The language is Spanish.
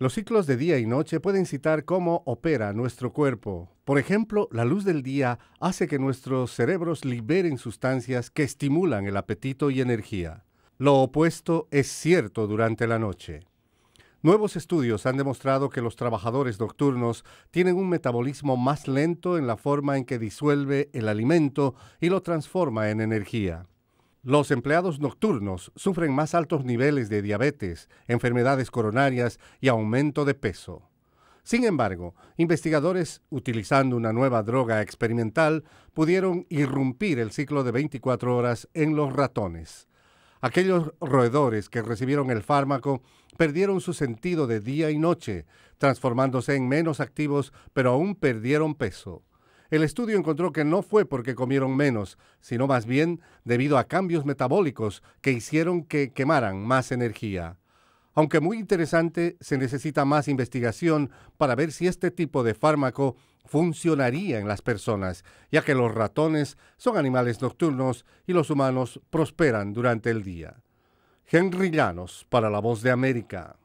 Los ciclos de día y noche pueden citar cómo opera nuestro cuerpo. Por ejemplo, la luz del día hace que nuestros cerebros liberen sustancias que estimulan el apetito y energía. Lo opuesto es cierto durante la noche. Nuevos estudios han demostrado que los trabajadores nocturnos tienen un metabolismo más lento en la forma en que disuelve el alimento y lo transforma en energía. Los empleados nocturnos sufren más altos niveles de diabetes, enfermedades coronarias y aumento de peso. Sin embargo, investigadores, utilizando una nueva droga experimental, pudieron irrumpir el ciclo de 24 horas en los ratones. Aquellos roedores que recibieron el fármaco perdieron su sentido de día y noche, transformándose en menos activos, pero aún perdieron peso. El estudio encontró que no fue porque comieron menos, sino más bien debido a cambios metabólicos que hicieron que quemaran más energía. Aunque muy interesante, se necesita más investigación para ver si este tipo de fármaco funcionaría en las personas, ya que los ratones son animales nocturnos y los humanos prosperan durante el día. Henry Llanos, para la voz de América.